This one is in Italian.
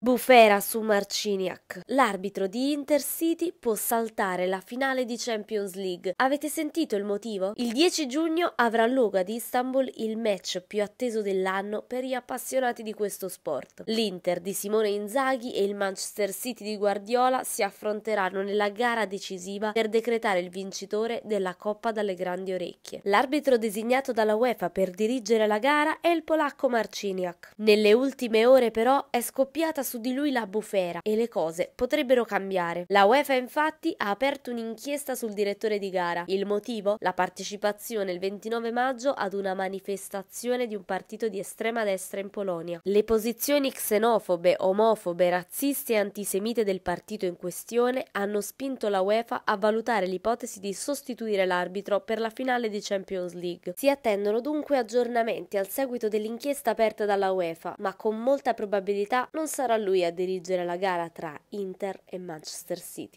Bufera su Marciniak. L'arbitro di Intercity può saltare la finale di Champions League. Avete sentito il motivo? Il 10 giugno avrà luogo ad Istanbul il match più atteso dell'anno per gli appassionati di questo sport. L'Inter di Simone Inzaghi e il Manchester City di Guardiola si affronteranno nella gara decisiva per decretare il vincitore della Coppa dalle grandi orecchie. L'arbitro designato dalla UEFA per dirigere la gara è il polacco Marciniak. Nelle ultime ore però è scoppiata su di lui la bufera e le cose potrebbero cambiare. La UEFA infatti ha aperto un'inchiesta sul direttore di gara. Il motivo? La partecipazione il 29 maggio ad una manifestazione di un partito di estrema destra in Polonia. Le posizioni xenofobe, omofobe, razziste e antisemite del partito in questione hanno spinto la UEFA a valutare l'ipotesi di sostituire l'arbitro per la finale di Champions League. Si attendono dunque aggiornamenti al seguito dell'inchiesta aperta dalla UEFA, ma con molta probabilità non sarà lui a dirigere la gara tra Inter e Manchester City.